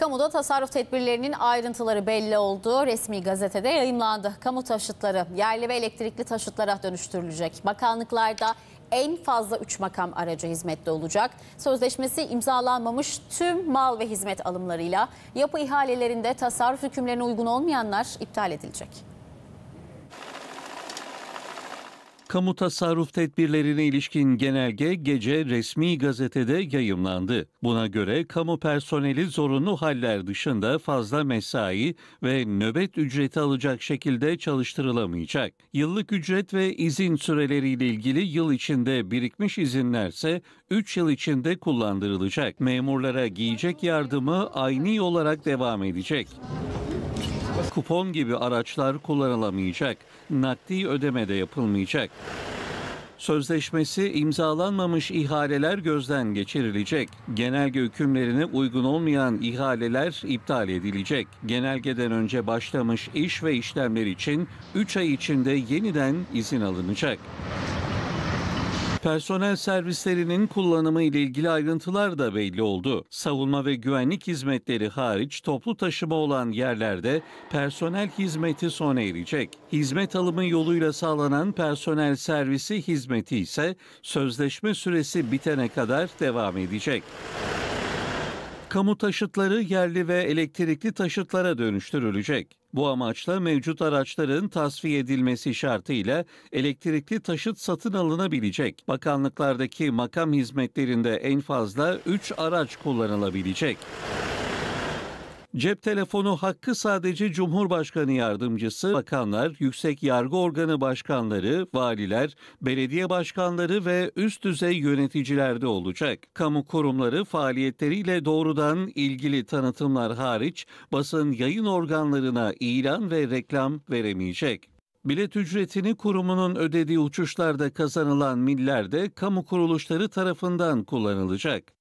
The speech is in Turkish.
Kamuda tasarruf tedbirlerinin ayrıntıları belli oldu. Resmi gazetede yayımlandı. Kamu taşıtları yerli ve elektrikli taşıtlara dönüştürülecek. Bakanlıklarda en fazla 3 makam aracı hizmette olacak. Sözleşmesi imzalanmamış tüm mal ve hizmet alımlarıyla yapı ihalelerinde tasarruf hükümlerine uygun olmayanlar iptal edilecek. Kamu tasarruf tedbirlerine ilişkin genelge gece resmi gazetede yayımlandı. Buna göre kamu personeli zorunlu haller dışında fazla mesai ve nöbet ücreti alacak şekilde çalıştırılamayacak. Yıllık ücret ve izin süreleriyle ilgili yıl içinde birikmiş izinlerse 3 yıl içinde kullandırılacak. Memurlara giyecek yardımı ayni olarak devam edecek. Kupon gibi araçlar kullanılamayacak. Nakdi ödeme de yapılmayacak. Sözleşmesi imzalanmamış ihaleler gözden geçirilecek. Genelge hükümlerine uygun olmayan ihaleler iptal edilecek. Genelgeden önce başlamış iş ve işlemler için 3 ay içinde yeniden izin alınacak. Personel servislerinin kullanımı ile ilgili ayrıntılar da belli oldu. Savunma ve güvenlik hizmetleri hariç toplu taşıma olan yerlerde personel hizmeti sona erecek. Hizmet alımı yoluyla sağlanan personel servisi hizmeti ise sözleşme süresi bitene kadar devam edecek kamu taşıtları yerli ve elektrikli taşıtlara dönüştürülecek. Bu amaçla mevcut araçların tasfiye edilmesi şartıyla elektrikli taşıt satın alınabilecek. Bakanlıklardaki makam hizmetlerinde en fazla 3 araç kullanılabilecek. Cep telefonu hakkı sadece Cumhurbaşkanı yardımcısı, bakanlar, yüksek yargı organı başkanları, valiler, belediye başkanları ve üst düzey yöneticilerde olacak. Kamu kurumları faaliyetleriyle doğrudan ilgili tanıtımlar hariç basın yayın organlarına ilan ve reklam veremeyecek. Bilet ücretini kurumunun ödediği uçuşlarda kazanılan miller de kamu kuruluşları tarafından kullanılacak.